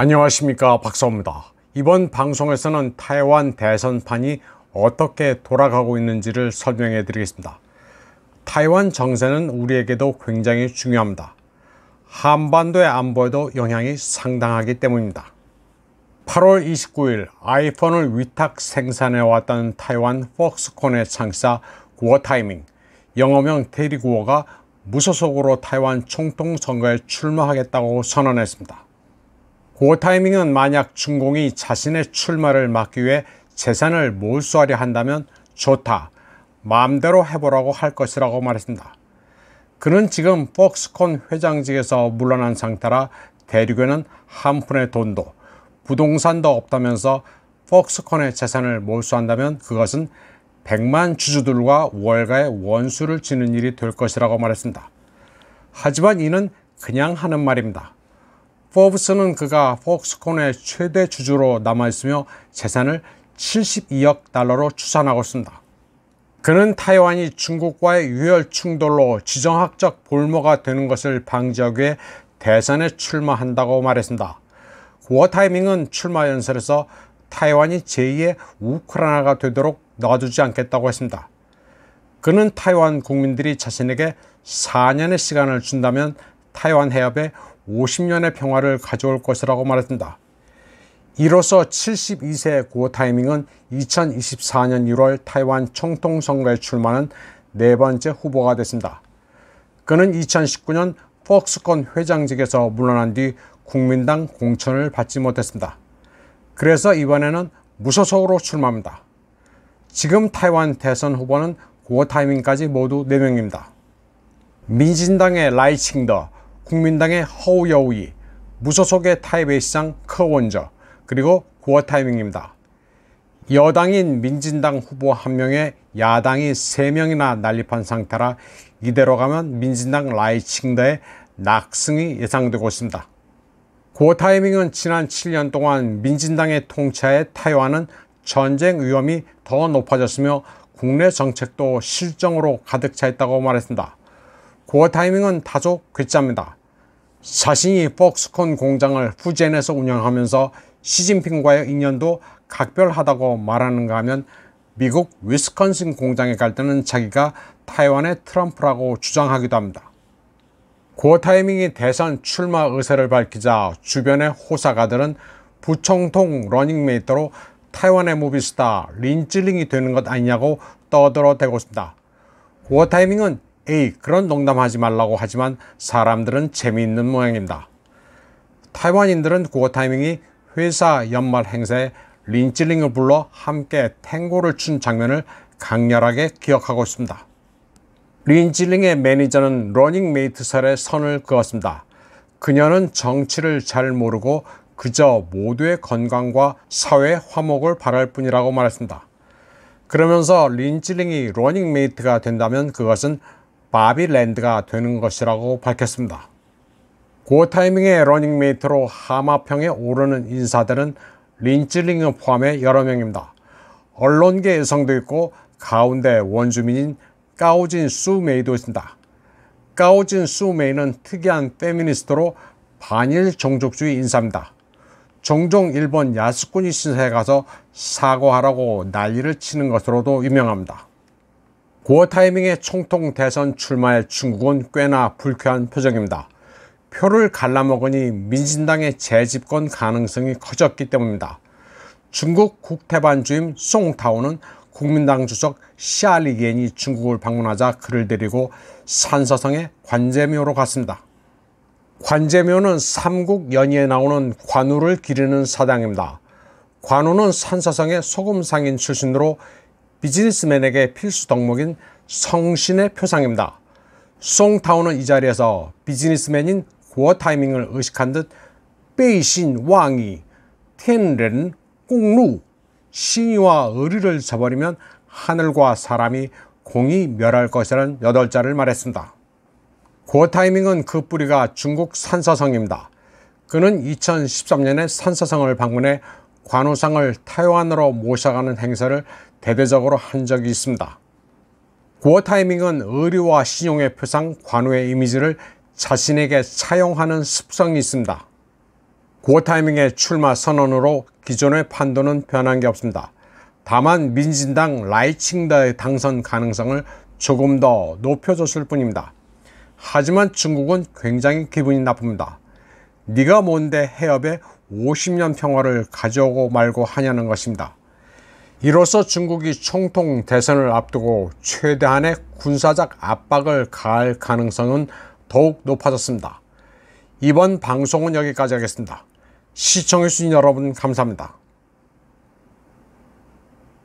안녕하십니까 박사입니다 이번 방송에서는 타이완 대선판이 어떻게 돌아가고 있는지를 설명해 드리겠습니다 타이완 정세는 우리에게도 굉장히 중요합니다 한반도의 안보에도 영향이 상당하기 때문입니다 8월 29일 아이폰을 위탁 생산해 왔던 타이완 폭스콘의 창사 구어타이밍 영어명 테리 구어가 무소속으로 타이완 총통선거에 출마하겠다고 선언했습니다 고타이밍은 만약 중공이 자신의 출마를 막기 위해 재산을 몰수하려 한다면 좋다. 마음대로 해보라고 할 것이라고 말했습니다. 그는 지금 폭스콘 회장직에서 물러난 상태라 대륙에는 한 푼의 돈도 부동산도 없다면서 폭스콘의 재산을 몰수한다면 그것은 100만 주주들과 월가의 원수를 지는 일이 될 것이라고 말했습니다. 하지만 이는 그냥 하는 말입니다. 포브스는 그가 폭스콘의 최대 주주로 남아있으며 재산을 72억 달러로 추산하고 있습니다. 그는 타이완이 중국과의 유혈 충돌로 지정학적 볼모가 되는 것을 방지하기 위해 대선에 출마한다고 말했습니다. 워타이밍은 출마 연설에서 타이완이 제2의 우크라이나가 되도록 놔두지 않겠다고 했습니다. 그는 타이완 국민들이 자신에게 4년의 시간을 준다면 타이완 해협에 50년의 평화를 가져올 것이라고 말했습니다. 이로써 72세 고 타이밍은 2024년 1월 타이완 총통 선거에 출마한네 번째 후보가 됐습니다. 그는 2019년 폭스콘 회장직에서 물러난 뒤 국민당 공천을 받지 못했습니다. 그래서 이번에는 무소속으로 출마합니다. 지금 타이완 대선 후보는 고 타이밍까지 모두 4명입니다. 민진당의 라이칭더, 국민당의 허우여우이, 무소속의 타이베이 시장 크원저 그리고 9어 타이밍입니다. 여당인 민진당 후보 한명에 야당이 세명이나 난립한 상태라 이대로 가면 민진당 라이칭더의 낙승이 예상되고 있습니다. 고 타이밍은 지난 7년 동안 민진당의 통치하에 타이완은 전쟁 위험이 더 높아졌으며 국내 정책도 실정으로 가득 차 있다고 말했습니다. 고 타이밍은 다소 괴짜입니다. 자신이 폭스콘 공장을 후젠에서 운영하면서 시진핑과의 인연도 각별하다고 말하는가 하면 미국 위스콘신 공장에 갈 때는 자기가 타이완의 트럼프라고 주장하기도 합니다. 고 타이밍이 대선 출마 의사를 밝히자 주변의 호사가들은 부총통 러닝메이터로 타이완의 무비스타 린찔링이 되는 것 아니냐고 떠들어대고 있습니다. 고 타이밍은 에이 그런 농담하지 말라고 하지만 사람들은 재미있는 모양입니다. 타이완인들은 국어 타이밍이 회사 연말 행사에 린찔링을 불러 함께 탱고를 춘 장면을 강렬하게 기억하고 있습니다. 린찔링의 매니저는 러닝메이트설의 선을 그었습니다. 그녀는 정치를 잘 모르고 그저 모두의 건강과 사회 화목을 바랄 뿐이라고 말했습니다. 그러면서 린찔링이 러닝메이트가 된다면 그것은 바비랜드가 되는 것이라고 밝혔습니다. 고타이밍의 그 러닝메이트로 하마평에 오르는 인사들은 린찔링을 포함해 여러 명입니다. 언론계 여성도 있고 가운데 원주민인 까오진 수메이도 있습니다. 까오진 수메이는 특이한 페미니스트로 반일 종족주의 인사입니다. 종종 일본 야스쿠니 신사에 가서 사과하라고 난리를 치는 것으로도 유명합니다. 9어 타이밍에 총통 대선 출마할 중국은 꽤나 불쾌한 표정입니다. 표를 갈라먹으니 민진당의 재집권 가능성이 커졌기 때문입니다. 중국 국태반 주임 송타오는 국민당 주석 샤리겐이 중국을 방문하자 그를 데리고 산서성의 관제묘로 갔습니다. 관제묘는 삼국 연희에 나오는 관우를 기르는 사당입니다. 관우는 산서성의 소금상인 출신으로 비즈니스맨에게 필수 덕목인 성신의 표상입니다. 송타오는 이 자리에서 비즈니스맨인 고어 타이밍을 의식한 듯 베이신 왕이 텐렌 공루 신이와 의리를 저버리면 하늘과 사람이 공이 멸할 것이라는 여덟자를 말했습니다. 고어 타이밍은 그 뿌리가 중국 산서성입니다. 그는 2013년에 산서성을 방문해 관우상을 타이완으로 모셔가는 행사를 대대적으로 한 적이 있습니다. 구호 타이밍은 의리와 신용의 표상 관우의 이미지를 자신에게 차용하는 습성이 있습니다. 구호 타이밍의 출마 선언으로 기존의 판도는 변한 게 없습니다. 다만 민진당 라이칭다의 당선 가능성을 조금 더 높여줬을 뿐입니다. 하지만 중국은 굉장히 기분이 나쁩니다. 네가 뭔데 해협에 50년 평화를 가져오고 말고 하냐는 것입니다. 이로써 중국이 총통 대선을 앞두고 최대한의 군사적 압박을 가할 가능성은 더욱 높아졌습니다. 이번 방송은 여기까지 하겠습니다. 시청해주신 여러분 감사합니다.